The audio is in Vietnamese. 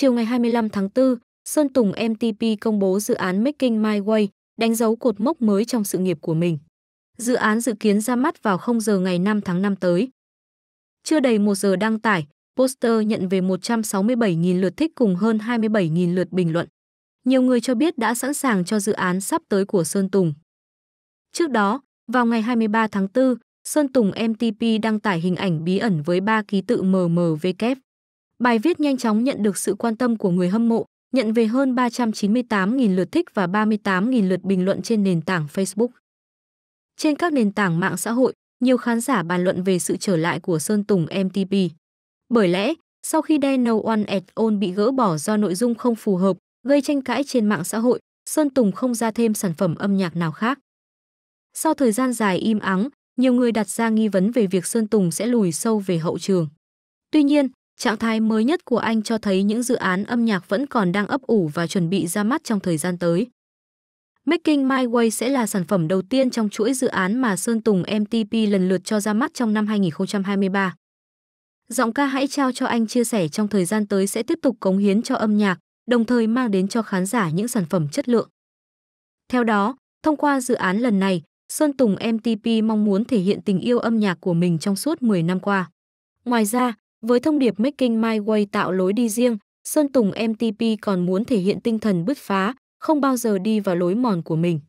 Chiều ngày 25 tháng 4, Sơn Tùng MTP công bố dự án Making My Way, đánh dấu cột mốc mới trong sự nghiệp của mình. Dự án dự kiến ra mắt vào 0 giờ ngày 5 tháng 5 tới. Chưa đầy 1 giờ đăng tải, poster nhận về 167.000 lượt thích cùng hơn 27.000 lượt bình luận. Nhiều người cho biết đã sẵn sàng cho dự án sắp tới của Sơn Tùng. Trước đó, vào ngày 23 tháng 4, Sơn Tùng MTP đăng tải hình ảnh bí ẩn với ba ký tự MMW Bài viết nhanh chóng nhận được sự quan tâm của người hâm mộ, nhận về hơn 398.000 lượt thích và 38.000 lượt bình luận trên nền tảng Facebook. Trên các nền tảng mạng xã hội, nhiều khán giả bàn luận về sự trở lại của Sơn Tùng MTP. Bởi lẽ, sau khi There One At All bị gỡ bỏ do nội dung không phù hợp, gây tranh cãi trên mạng xã hội, Sơn Tùng không ra thêm sản phẩm âm nhạc nào khác. Sau thời gian dài im ắng, nhiều người đặt ra nghi vấn về việc Sơn Tùng sẽ lùi sâu về hậu trường. Tuy nhiên, Trạng thái mới nhất của anh cho thấy những dự án âm nhạc vẫn còn đang ấp ủ và chuẩn bị ra mắt trong thời gian tới. Making My Way sẽ là sản phẩm đầu tiên trong chuỗi dự án mà Sơn Tùng MTP lần lượt cho ra mắt trong năm 2023. Giọng ca Hãy trao cho anh chia sẻ trong thời gian tới sẽ tiếp tục cống hiến cho âm nhạc, đồng thời mang đến cho khán giả những sản phẩm chất lượng. Theo đó, thông qua dự án lần này, Sơn Tùng MTP mong muốn thể hiện tình yêu âm nhạc của mình trong suốt 10 năm qua. Ngoài ra, với thông điệp Making My Way tạo lối đi riêng, Sơn Tùng MTP còn muốn thể hiện tinh thần bứt phá, không bao giờ đi vào lối mòn của mình.